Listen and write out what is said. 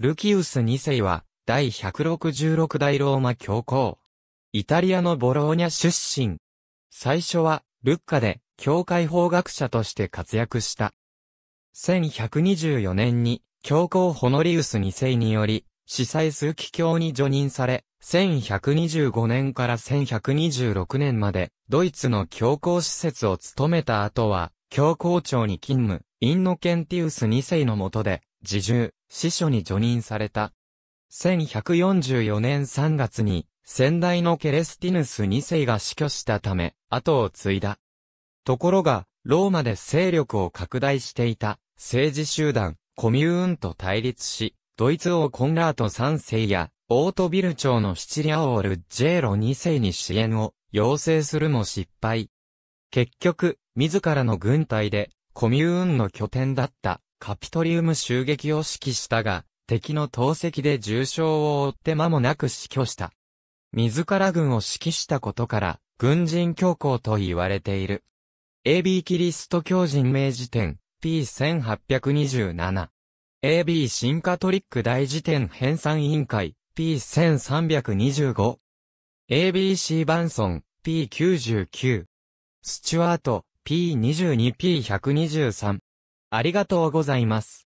ルキウス2世は、第166代ローマ教皇。イタリアのボローニャ出身。最初は、ルッカで、教会法学者として活躍した。1124年に、教皇ホノリウス2世により、司祭数奇教に除任され、1125年から1126年まで、ドイツの教皇施設を務めた後は、教皇庁に勤務、インノケンティウス2世の下で、侍従、司書に除任された。1144年3月に、先代のケレスティヌス2世が死去したため、後を継いだ。ところが、ローマで勢力を拡大していた、政治集団、コミューンと対立し、ドイツ王コンラート3世や、オートビル朝のシチリアオールジェーロ2世に支援を要請するも失敗。結局、自らの軍隊で、コミューンの拠点だったカピトリウム襲撃を指揮したが、敵の投石で重傷を負って間もなく死去した。自ら軍を指揮したことから、軍人教皇と言われている。AB キリスト教人名辞典 P1827。AB 新カトリック大辞典編纂委員会 P1325。ABC バンソン P99。スチュワート P22P123。ありがとうございます。